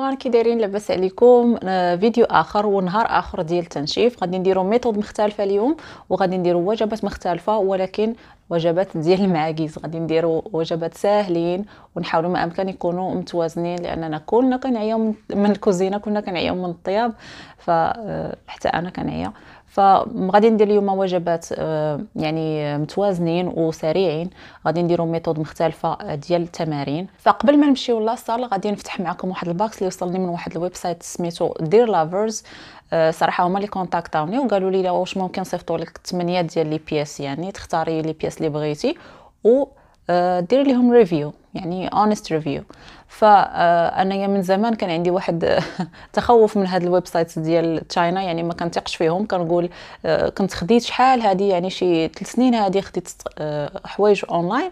ايوا كي دايرين لاباس عليكم آه، فيديو اخر ونهار اخر ديال التنشيف غادي نديرو ميثود مختلفه اليوم وغادي نديرو وجبات مختلفه ولكن وجبات ديال المعاكيز غادي نديرو وجبات ساهلين ونحاولوا ما امكن يكونوا متوازنين لاننا كلنا كنعيا من الكوزينه كنا كنعيا من الطياب فحتى آه، انا كنعيا فغادي ندير اليوم وجبات آه، يعني آه، متوازنين وسريعين غادي نديرو ميثود مختلفه آه، ديال التمارين فقبل ما نمشيو للصال غادي نفتح معكم واحد الباكس اللي وصلني من واحد الويب سايت سميتو دير لافرز صراحه هما اللي كونتاكتاوني وقالوا لي واش ممكن نصيفطوا لك 8 ديال لي بياس يعني تختاري لي بياس اللي بغيتي و آه، دير لهم ريفيو يعني اونست ريفيو فانا من زمان كان عندي واحد آه، تخوف من هاد الويب سايتس ديال تشاينا يعني ما كنثقش فيهم كنقول آه، كنت خديت شحال هادي يعني شي 3 سنين هادي خديت حوايج اونلاين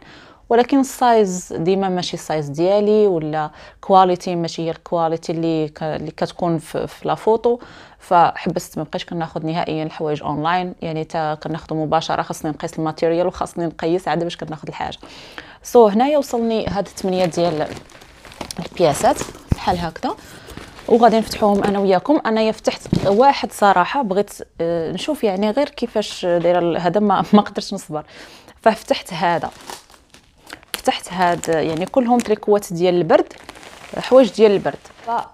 ولكن السايز ديما ماشي السايز ديالي ولا كواليتي ماشي هي الكواليتي اللي ك... اللي كتكون في, لا فوتو فحبست ما بقيتش كناخذ نهائيا الحوايج اونلاين يعني حتى كناخذ مباشره خاصني نقيس الماتيريال وخاصني نقيس عاد باش كناخذ الحاجه سو so, هنايا وصلني هاد الثمانيه ديال البياسات بحال هكذا وغادي نفتحوهم انا وياكم انايا فتحت واحد صراحه بغيت آه، نشوف يعني غير كيفاش دايره هذا ما قدرتش نصبر ففتحت هذا تحت هاد يعني كلهم تريكوات ديال البرد حوايج ديال البرد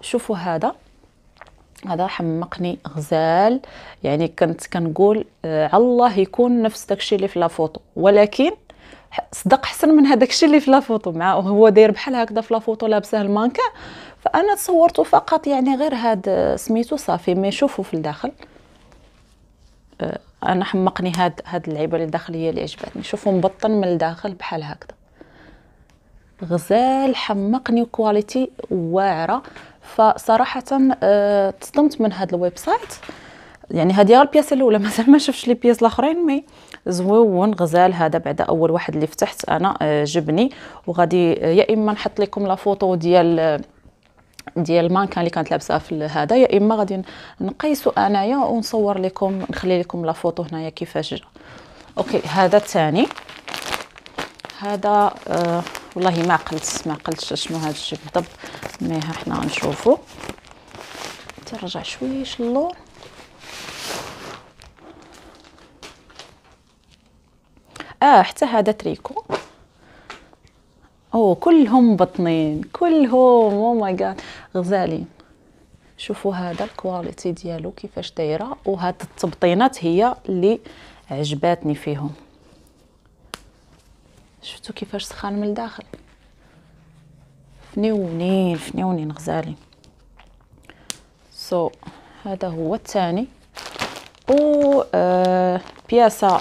شوفوا هذا هذا حمقني غزال يعني كنت كنقول آه، على الله يكون نفس داكشي اللي في لافوتو ولكن صدق حسن من هذاك الشيء اللي في لافوتو مع هو داير بحال هكذا في لافوتو لابسه المانكا فانا تصورته فقط يعني غير هاد آه، سميتو صافي مي يشوفوا في الداخل آه، انا حمقني هاد هاد اللعيبه اللي داخليه اللي عجبتني شوفوا مبطن من الداخل بحال هكذا غزال حمقني كواليتي واعره فصراحه آه، تصدمت من هذا الويب سايت يعني هذه غير البياس الاولى مازال ما شفتش لي بياس الاخرين مي زويون غزال هذا بعد اول واحد اللي فتحت انا آه، جبني وغادي آه، يا اما نحط لكم لا فوتو ديال ديال المانكان اللي كانت لابسه في هذا يا اما غادي نقيسو انايا ونصور لكم نخلي لكم لا فوتو هنايا كيفاش جا اوكي هذا الثاني هذا آه والله ما قلت ما قلتش شنو هذا الشيء بالضبط مي ها حنا غنشوفو ترجع شويش اللور اه حتى هذا تريكو او كلهم بطنين كلهم او oh ماي جاد غزالين شوفوا هذا الكواليتي ديالو كيفاش دايره وهاد التبطينات هي اللي عجباتني فيهم شفتو كيفاش سخان من الداخل فنيونين فنيونين غزالين سو so, هذا هو الثاني و آه, بياسه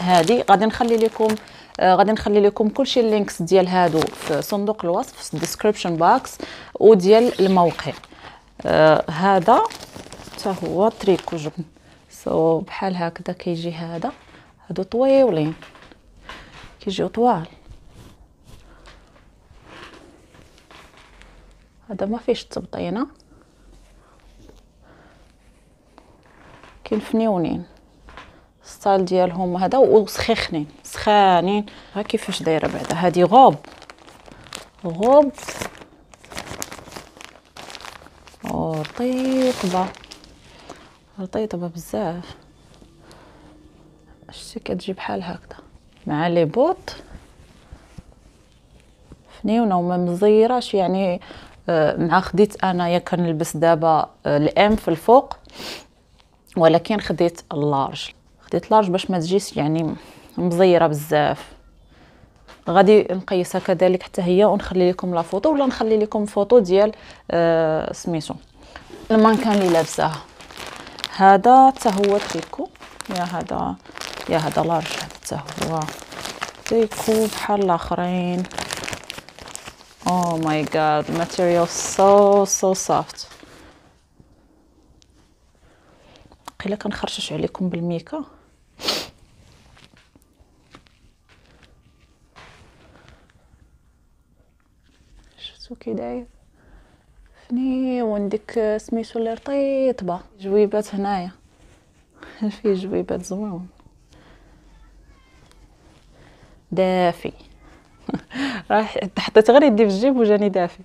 هذه غادي نخلي لكم آه, غادي نخلي لكم كلشي اللينكس ديال هادو في صندوق الوصف في الديسكريبشن باكس وديال الموقع آه, هذا حتى هو تريكو جبن سو so, بحال هكذا كيجي هذا هادو طويولين كيجيو طوال هذا ما فيش التبطينه كاين فنيونين الستايل ديالهم هذا وسخيخنين سخانين ها كيفاش دايره بعدا هذه غوب غوب رطيبه رطيبه بزاف شتي كتجي بحال هكذا مع لي بوط فنيونه وما مزيراش يعني آه، مع خديت انايا كنلبس دابا آه، الام في الفوق ولكن خديت اللارج خديت لارج باش ما تجيش يعني مزيره بزاف غادي نقيسها كذلك حتى هي ونخلي لكم لا فوطو ولا نخلي لكم فوطو ديال آه، سميتو المانكان اللي لابساها هذا حتى هو تريكو يا هذا يا هذا لارج هو زيكو بحال الاخرين او ماي جاد ماتيريال سو سو سوفت قيله كنخرشش عليكم بالميكا شفتو كي داير فني وعندك ديك سميتو اللي رطيطبه جويبات هنايا في جويبات زوينه دافي راح حطيت غير يدي في الجيب وجاني دافي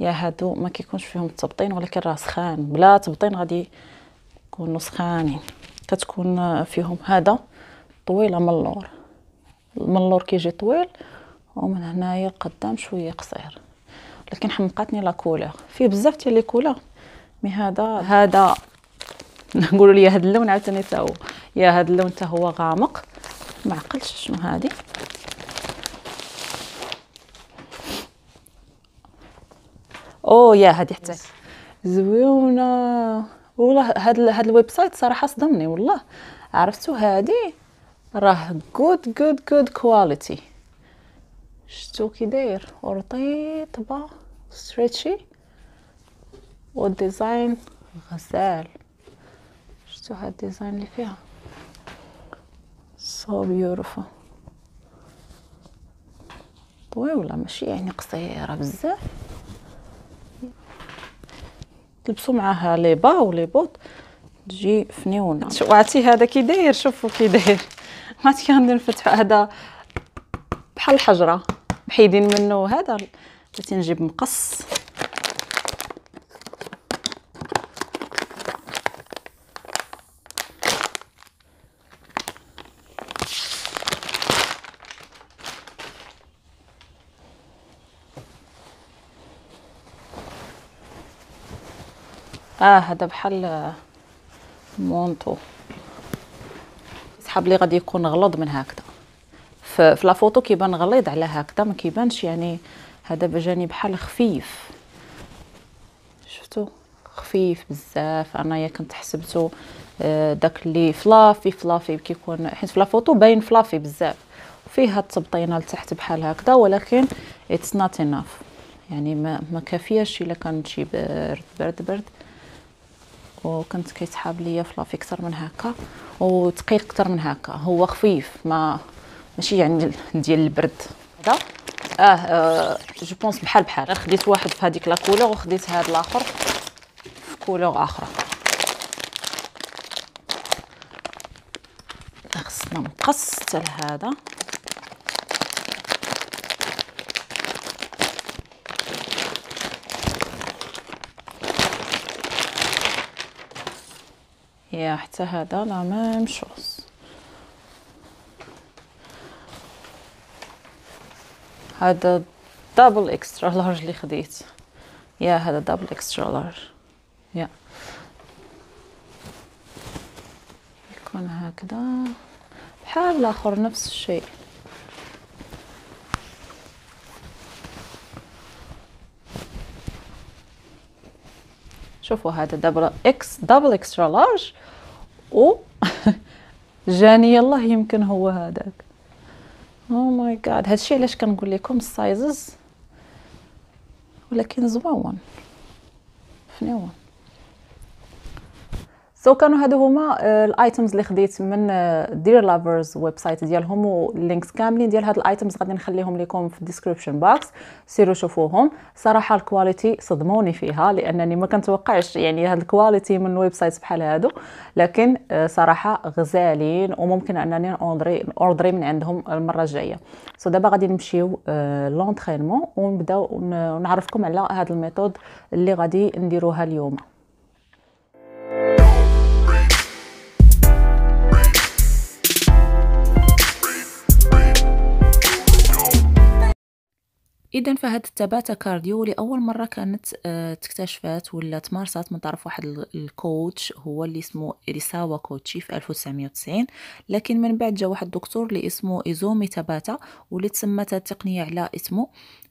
يا هادو ما كيكونش فيهم التبطين ولكن راه سخان بلا تبطين غادي يكونوا سخانين كتكون فيهم هذا طويله من اللور من اللور كيجي طويل ومن هنايا القدام شويه قصير لكن حمقاتني لا كولور فيه بزاف ديال لي كولور مي هذا هذا نقولوا لي هذا اللون عاوتاني حتى هو يا هذا اللون حتى هو غامق ما عقلتش شنو هذه او يا هذه حتى زويونه والله هذا هذا الويب سايت صراحه صدمني والله عرفتو هذه راه جود جود جود كواليتي شتو كي داير رطيبه ستريتشي والديزاين غزال شفتوا هاد الديزاين اللي فيها سو بيوتيفول طويله ماشي يعني قصيره بزاف تلبسوا معاها لي با ولي بوط تجي فنيونه عرفتي هذا كي داير شوفوا كي داير ما كنبدا نفتح هذا بحال الحجره بحيدين منه هذا بغيت نجيب مقص اه هذا بحال آه، مونطو سحاب لي غادي يكون غلظ من هكذا في فوتو كيبان غليظ على هكذا ما كيبانش يعني هذا بجاني بحال خفيف شفتو خفيف بزاف انايا كنت حسبته آه، داك اللي فلافي فلافي كيكون حيت في فوتو باين فلافي بزاف فيها التبطينه لتحت بحال هكذا ولكن اتس نوت اناف يعني ما ما كافياش الا كان شي برد برد برد وكنت كيسحاب ليا في لافي اكثر من هكا وثقيل اكثر من هكا هو خفيف ما ماشي يعني ديال البرد هذا اه, آه جو بونس بحال بحال خديت واحد في هذيك لا كولور وخديت هذا الاخر في كولور اخرى خصنا نقص حتى لهذا يا حتى هذا لا ميم شوز هذا دبل اكسترا لارج اللي خديت يا هذا دبل اكسترا لارج يا يكون هكذا بحال الاخر نفس الشيء شوفوا هذا دابا اكس دبل اكسترا لارج و جاني الله يمكن هو هذاك او ماي جاد هادشي علاش كنقول لكم السايزز ولكن زوون فنيوان سو كانوا هادو هما الايتمز آه، اللي خديت من دير لافرز ويب سايت ديالهم واللينكس كاملين ديال هاد الايتمز غادي نخليهم لكم في الديسكريبشن باكس سيروا شوفوهم صراحه الكواليتي صدموني فيها لانني ما كنتوقعش يعني هاد الكواليتي من ويب سايت بحال هادو لكن آه، صراحه غزالين وممكن انني اوردري اوردري من عندهم المره الجايه سو دابا غادي نمشيو لونترينمون آه، ونبداو ونعرفكم على هاد الميثود اللي غادي نديروها اليوم اذا فهاد التباتة كارديو لاول مره كانت آه، تكتشفات ولا تمارسات من طرف واحد الكوتش هو اللي اسمه اريساوا كوتشي في 1990 لكن من بعد جا واحد الدكتور اللي اسمه ايزومي تباتا واللي تسمت التقنيه على اسمه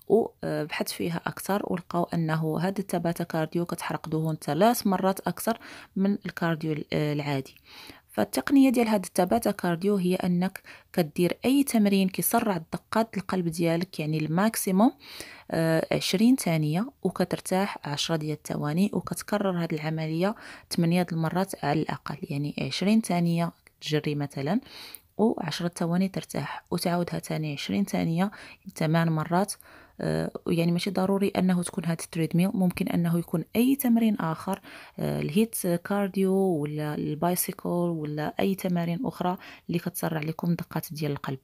وبحث آه، فيها أكثر ولقاو أنه هذا التباتة كارديو كتحرق دهون ثلاث مرات أكثر من الكارديو آه، العادي فالتقنيه ديال هاد التباتا كارديو هي انك كدير اي تمرين كيسرع دقات القلب ديالك يعني الماكسيموم آه عشرين ثانيه وكترتاح عشرة ديال الثواني وكتكرر هاد العمليه تمنية المرات على الاقل يعني عشرين ثانيه تجري مثلا و ثواني ترتاح وتعاودها ثاني عشرين ثانيه ثمان مرات آه، يعني ماشي ضروري انه تكون هاد التريدميل ممكن انه يكون اي تمرين اخر آه، الهيت كارديو ولا البايسيكل ولا اي تمارين اخرى اللي كتسرع لكم دقات ديال القلب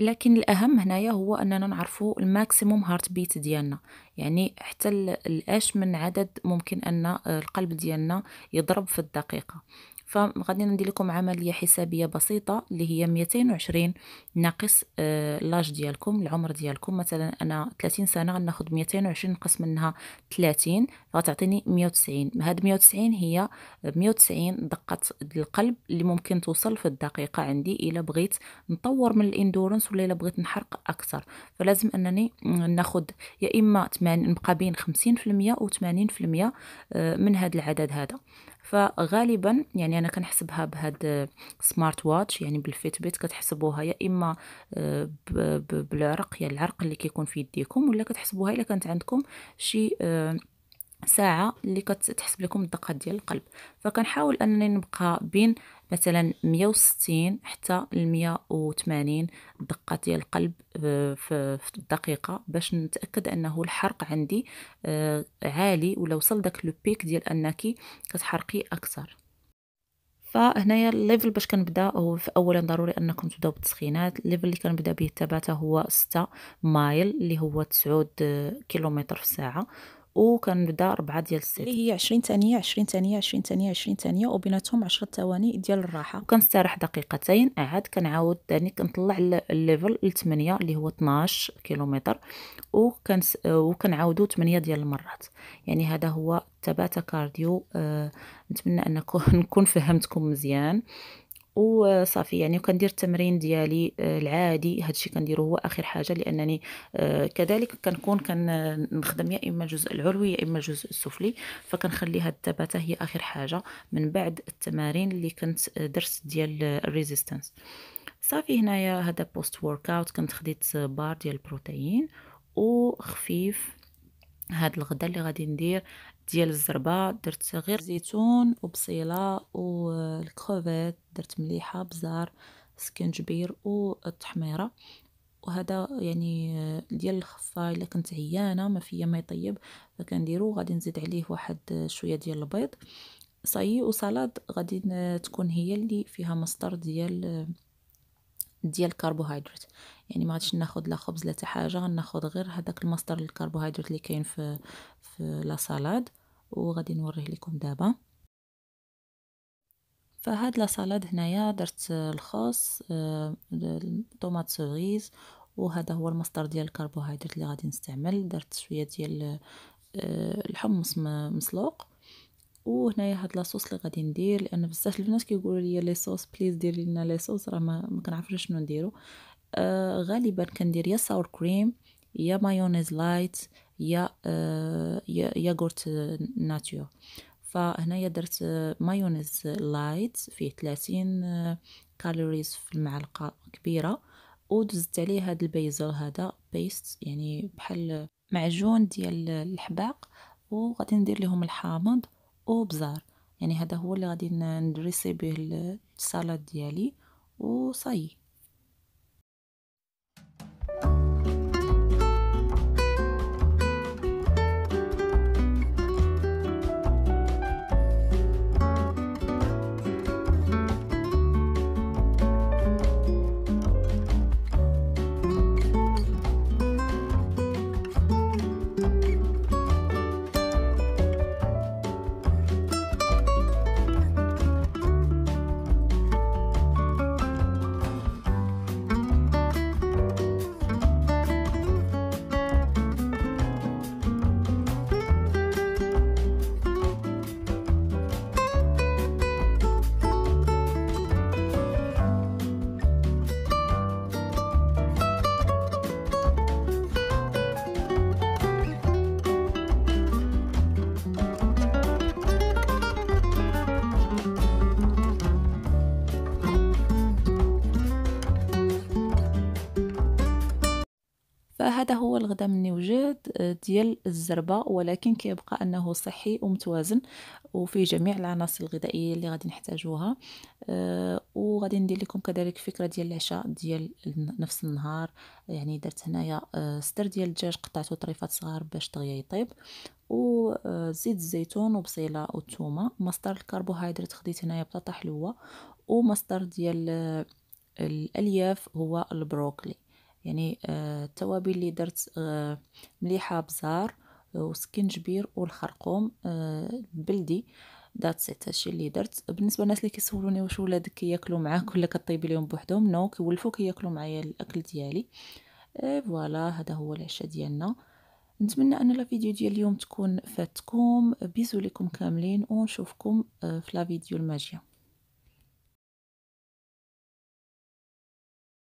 لكن الاهم هنايا هو اننا نعرفوا الماكسيموم هارت بيت ديالنا يعني حتى الاش من عدد ممكن ان آه، القلب ديالنا يضرب في الدقيقه فغادي ندير لكم عمليه حسابيه بسيطه اللي هي 220 ناقص آه، لاج ديالكم العمر ديالكم مثلا انا 30 سنه غناخذ 220 نقص منها 30 غتعطيني 190 هاد 190 هي 190 آه، دقه القلب اللي ممكن توصل في الدقيقه عندي الا بغيت نطور من الاندورنس ولا الا بغيت نحرق اكثر فلازم انني آه، ناخذ يا اما 80 نبقى بين 50% و 80% من هاد العدد هذا فغالبا يعني انا كنحسبها بهاد سمارت واتش يعني بيت كتحسبوها يا اما آه، بالعرق يا يعني العرق اللي كيكون في يديكم ولا كتحسبوها الا كانت عندكم شي آه، ساعة اللي كتحسب لكم الدقات ديال القلب فكنحاول انني نبقى بين مثلا 160 حتى 180 دقة ديال القلب آه، في الدقيقة باش نتأكد أنه الحرق عندي آه، عالي ولا وصل داك لو بيك ديال أنك كتحرقي أكثر فهنايا الليفل باش كنبدا هو في اولا ضروري انكم تبداو بالتسخينات الليفل اللي كنبدا به التباتة هو 6 مايل اللي هو 9 آه، كيلومتر في الساعه وكنبدا ربعة ديال السيت اللي هي 20 ثانيه 20 ثانيه 20 ثانيه 20 ثانيه وبيناتهم 10 ثواني ديال الراحه وكنستراح دقيقتين عاد كنعاود ثاني كنطلع الليفل ل 8 اللي هو 12 كيلومتر وكنس وكنعاودو 8 ديال المرات يعني هذا هو تباتا كارديو آه نتمنى انكم نكون فهمتكم مزيان وصافي يعني وكندير التمرين ديالي آه، العادي هادشي كنديرو هو اخر حاجه لانني آه، كذلك كنكون كنخدم يا اما الجزء العلوي يا اما الجزء السفلي فكنخلي هاد التباته هي اخر حاجه من بعد التمارين اللي كنت آه، درت ديال الريزيستنس صافي هنايا هذا بوست ورك اوت كنت خديت بار ديال البروتين وخفيف هاد الغدا اللي غادي ندير ديال الزربه درت غير زيتون وبصيله والكروفيت درت مليحه بزار سكنجبير والتحميره وهذا يعني ديال الخفه الا كنت عيانه ما فيا ما يطيب فكنديرو غادي نزيد عليه واحد شويه ديال البيض صاي وسلطه غادي تكون هي اللي فيها مصدر ديال ديال الكربوهيدرات يعني ما غاديش ناخذ لا خبز لا حتى حاجه غناخذ غير هذاك المصدر الكربوهيدرات اللي كاين في في لا سالاد وغادي نوريه لكم دابا فهاد لاصالاد هنايا درت الخاص آه، طوماط سوغيز وهذا هو المصدر ديال الكربوهيدرات اللي غادي نستعمل درت شويه ديال الحمص آه، مسلوق وهنايا هاد لاصوص اللي غادي ندير لان بزاف البنات كيقولوا لي لي صوص بليز ديري لنا لي صوص راه ما كنعرفش شنو نديرو آه غالبا كندير يا ساور كريم يا مايونيز لايت يا يوغورت ناتيور فهنايا درت مايونيز لايت فيه 30 كالوريز في المعلقه كبيره ودزت عليه هاد البيزل هذا بيست يعني بحال معجون ديال الحباق وغادي ندير لهم الحامض وبزار يعني هذا هو اللي غادي ندريسي به السلطه ديالي وصايي فهذا هو الغداء مني وجد آه، ديال الزربة ولكن كيبقى أنه صحي ومتوازن وفيه جميع العناصر الغذائية اللي غادي نحتاجوها أه وغادي ندير لكم كذلك فكرة ديال العشاء ديال نفس النهار يعني درت هنايا آه، ستر ديال الدجاج قطعته طريفات صغار باش دغيا يطيب وزيت آه، الزيتون وبصيله والثومه مصدر الكربوهيدرات خديت هنايا بطاطا حلوه ومصدر ديال الالياف هو البروكلي يعني التوابل آه، اللي درت آه، مليحه بزار آه، وسكنجبير والخرقوم بلدي ذات سيت هادشي اللي درت بالنسبه للناس اللي كيسولوني واش ولادك كياكلوا معاك ولا كطيبي لهم بوحدهم نو كيولفوا كياكلوا معايا الاكل ديالي فوالا هذا هو العشاء ديالنا نتمنى ان الفيديو ديال اليوم تكون فاتكم بيزو لكم كاملين ونشوفكم في لا فيديو الماجيه